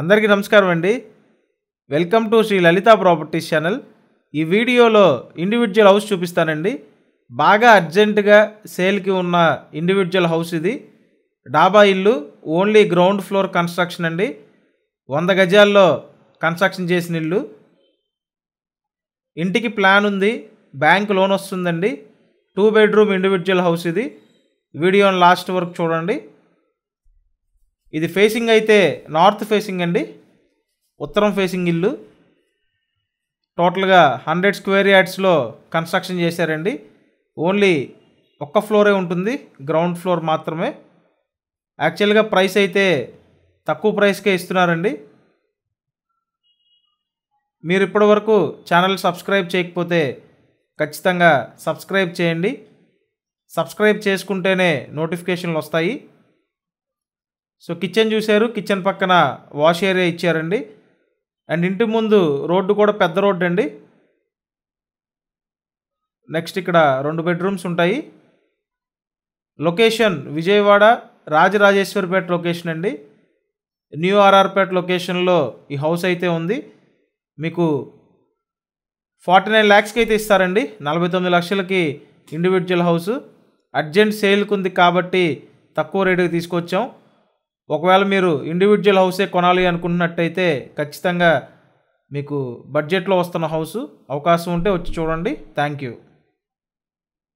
అందరికీ నమస్కారం అండి welcome to Shri Lalitha properties channel ఈ వీడియోలో ఇండివిజువల్ హౌస్ చూపిస్తానండి బాగా అర్జెంటుగా సేల్కి ఉన్న ఇండివిజువల్ హౌస్ ఇది డాబా ఇల్లు ఓన్లీ గ్రౌండ్ ఫ్లోర్ కన్స్ట్రక్షన్ అండి వంద గజాల్లో కన్స్ట్రక్షన్ చేసిన ఇల్లు ఇంటికి ప్లాన్ ఉంది బ్యాంక్ లోన్ వస్తుందండి టూ బెడ్రూమ్ ఇండివిజువల్ హౌస్ ఇది వీడియోని లాస్ట్ వరకు చూడండి ఇది ఫేసింగ్ అయితే నార్త్ ఫేసింగ్ అండి ఉత్తరం ఫేసింగ్ ఇల్లు టోటల్గా హండ్రెడ్ స్క్వేర్ యార్డ్స్లో కన్స్ట్రక్షన్ చేశారండి ఓన్లీ ఒక్క ఫ్లోరే ఉంటుంది గ్రౌండ్ ఫ్లోర్ మాత్రమే యాక్చువల్గా ప్రైస్ అయితే తక్కువ ప్రైస్కే ఇస్తున్నారండి మీరు ఇప్పటి వరకు ఛానల్ సబ్స్క్రైబ్ చేయకపోతే ఖచ్చితంగా సబ్స్క్రైబ్ చేయండి సబ్స్క్రైబ్ చేసుకుంటేనే నోటిఫికేషన్లు వస్తాయి సో కిచెన్ చూశారు కిచెన్ పక్కన వాష్ ఏరియా ఇచ్చారండి అండ్ ఇంటి ముందు రోడ్డు కూడా పెద్ద రోడ్డు అండి నెక్స్ట్ ఇక్కడ రెండు బెడ్రూమ్స్ ఉంటాయి లొకేషన్ విజయవాడ రాజరాజేశ్వరిపేట లొకేషన్ అండి న్యూ ఆర్ఆర్పేట లొకేషన్లో ఈ హౌస్ అయితే ఉంది మీకు ఫార్టీ నైన్ ల్యాక్స్కి అయితే ఇస్తారండి నలభై తొమ్మిది లక్షలకి ఇండివిజువల్ హౌస్ అర్జెంట్ సేల్కి ఉంది కాబట్టి తక్కువ రేటుకి తీసుకొచ్చాం ఒకవేళ మీరు ఇండివిజువల్ హౌసే కొనాలి అనుకున్నట్టయితే ఖచ్చితంగా మీకు బడ్జెట్లో వస్తున్న హౌసు అవకాశం ఉంటే వచ్చి చూడండి థ్యాంక్ యూ